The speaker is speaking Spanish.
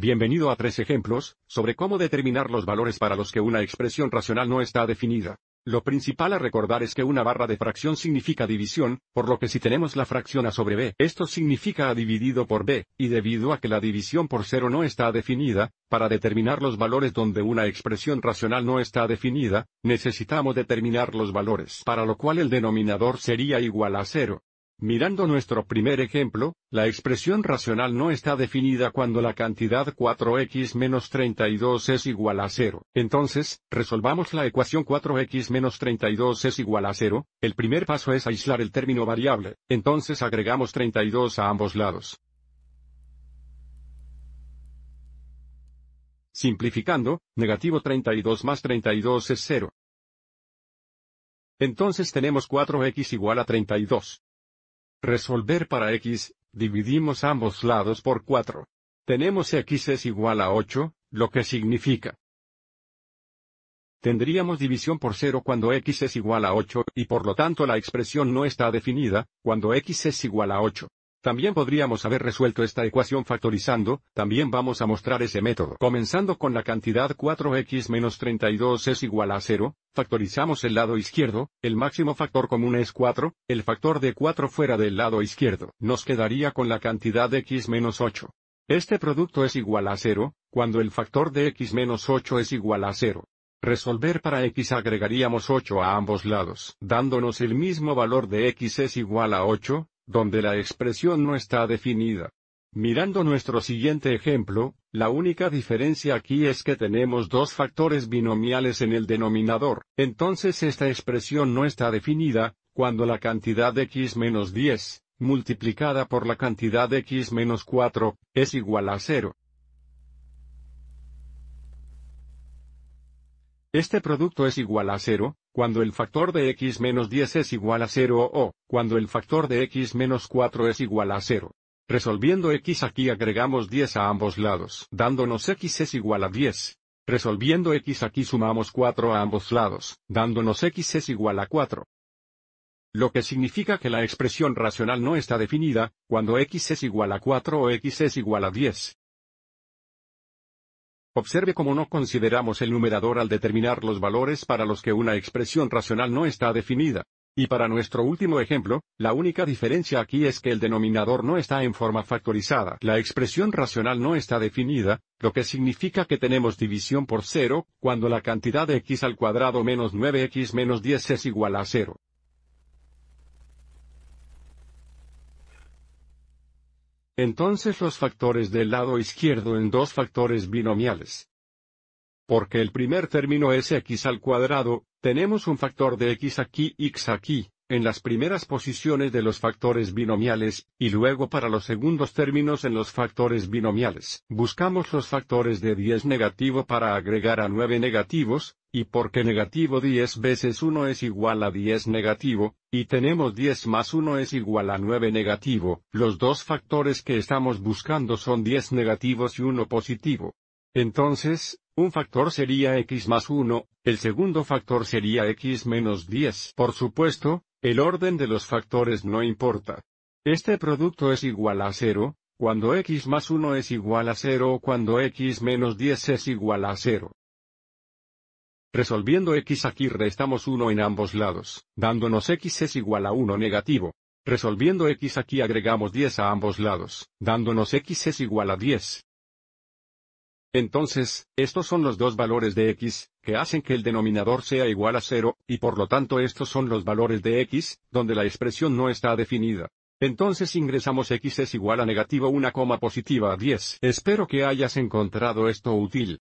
Bienvenido a tres ejemplos, sobre cómo determinar los valores para los que una expresión racional no está definida. Lo principal a recordar es que una barra de fracción significa división, por lo que si tenemos la fracción a sobre b, esto significa a dividido por b, y debido a que la división por cero no está definida, para determinar los valores donde una expresión racional no está definida, necesitamos determinar los valores para lo cual el denominador sería igual a cero. Mirando nuestro primer ejemplo, la expresión racional no está definida cuando la cantidad 4x menos 32 es igual a 0. Entonces, resolvamos la ecuación 4x menos 32 es igual a 0. El primer paso es aislar el término variable, entonces agregamos 32 a ambos lados. Simplificando, negativo 32 más 32 es 0. Entonces tenemos 4x igual a 32. Resolver para x, dividimos ambos lados por 4. Tenemos x es igual a 8, lo que significa. Tendríamos división por 0 cuando x es igual a 8, y por lo tanto la expresión no está definida, cuando x es igual a 8. También podríamos haber resuelto esta ecuación factorizando, también vamos a mostrar ese método. Comenzando con la cantidad 4x menos 32 es igual a 0, factorizamos el lado izquierdo, el máximo factor común es 4, el factor de 4 fuera del lado izquierdo. Nos quedaría con la cantidad x menos 8. Este producto es igual a 0, cuando el factor de x menos 8 es igual a 0. Resolver para x agregaríamos 8 a ambos lados, dándonos el mismo valor de x es igual a 8, donde la expresión no está definida. Mirando nuestro siguiente ejemplo, la única diferencia aquí es que tenemos dos factores binomiales en el denominador, entonces esta expresión no está definida, cuando la cantidad de x menos 10, multiplicada por la cantidad de x menos 4, es igual a 0. Este producto es igual a 0 cuando el factor de x menos 10 es igual a 0 o, cuando el factor de x menos 4 es igual a 0. Resolviendo x aquí agregamos 10 a ambos lados, dándonos x es igual a 10. Resolviendo x aquí sumamos 4 a ambos lados, dándonos x es igual a 4. Lo que significa que la expresión racional no está definida, cuando x es igual a 4 o x es igual a 10. Observe cómo no consideramos el numerador al determinar los valores para los que una expresión racional no está definida. Y para nuestro último ejemplo, la única diferencia aquí es que el denominador no está en forma factorizada. La expresión racional no está definida, lo que significa que tenemos división por cero, cuando la cantidad de x al cuadrado menos 9x menos 10 es igual a cero. Entonces los factores del lado izquierdo en dos factores binomiales. Porque el primer término es x al cuadrado, tenemos un factor de x aquí x aquí, en las primeras posiciones de los factores binomiales, y luego para los segundos términos en los factores binomiales. Buscamos los factores de 10 negativo para agregar a 9 negativos, y porque negativo 10 veces 1 es igual a 10 negativo, y tenemos 10 más 1 es igual a 9 negativo, los dos factores que estamos buscando son 10 negativos y 1 positivo. Entonces, un factor sería x más 1, el segundo factor sería x menos 10. Por supuesto, el orden de los factores no importa. Este producto es igual a 0, cuando x más 1 es igual a 0 o cuando x menos 10 es igual a 0. Resolviendo x aquí restamos 1 en ambos lados, dándonos x es igual a 1 negativo. Resolviendo x aquí agregamos 10 a ambos lados, dándonos x es igual a 10. Entonces, estos son los dos valores de x, que hacen que el denominador sea igual a 0, y por lo tanto estos son los valores de x, donde la expresión no está definida. Entonces ingresamos x es igual a negativo 1, positiva a 10. Espero que hayas encontrado esto útil.